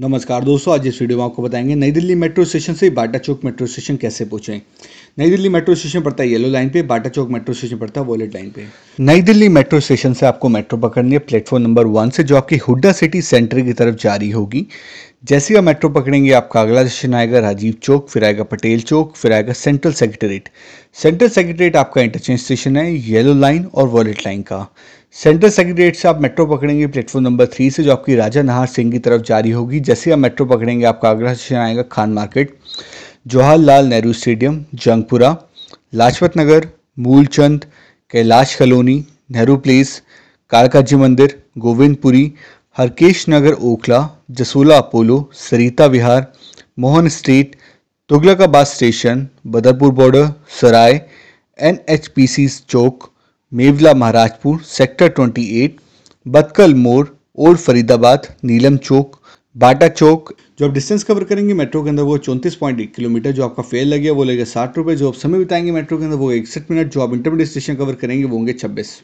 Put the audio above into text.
नमस्कार दोस्तों आज इस वीडियो में आपको बताएंगे नई दिल्ली मेट्रो स्टेशन से बाटा चौक मेट्रो स्टेशन कैसे पहुंचें नई दिल्ली मेट्रो स्टेशन पड़ता है येलो लाइन पे बाटा चौक मेट्रो स्टेशन पड़ता है वॉलेट लाइन पे नई दिल्ली मेट्रो स्टेशन से आपको मेट्रो पकड़नी है प्लेटफॉर्म नंबर वन से जो आपकी हुड्डा सिटी सेंटर की तरफ जारी होगी जैसे ही आप मेट्रो पकड़ेंगे आपका अगला स्टेशन आएगा राजीव चौक फिर आएगा पटेल चौक फिर आएगा सेंट्रल सेक्रेटरीट सेंट्रल सेक्रेटरीट आपका इंटरचेंज स्टेशन है येलो लाइन और वॉलेट लाइन का सेंट्रल सेक्रेटरीट से आप मेट्रो पकड़ेंगे प्लेटफॉर्म नंबर थ्री से जो आपकी राजा नाहर सिंह की तरफ जारी होगी जैसे आप मेट्रो पकड़ेंगे आपका अगला स्टेशन आएगा Khan Market Jawaharlal Nehru Stadium Jangpura Lajpat Nagar Moolchand Kailash Colony Nehru Place Kalkaji Mandir Govindpuri Harkesh Nagar Okhla Jasola Apollo Sarita Vihar Mohan Estate Tughlakabad station Badarpur Border Sarai N H P C Chowk Mewla Maharajpur sector 28 Badkhal Mor Old Faridabad Neelam Chowk Bata Chowk जो आप डिस्टेंस कवर करेंगे मेट्रो के अंदर वो चौंतीस पॉइंट एक किलोमीटर जो आपका फेयर लगेगा वो लगेगा साठ रुपये जो आप समय बिताएंगे मेट्रो के अंदर वो इकसठ मिनट जो आप इंटरमीडिएट स्टेशन कवर करेंगे वो होंगे छब्बीस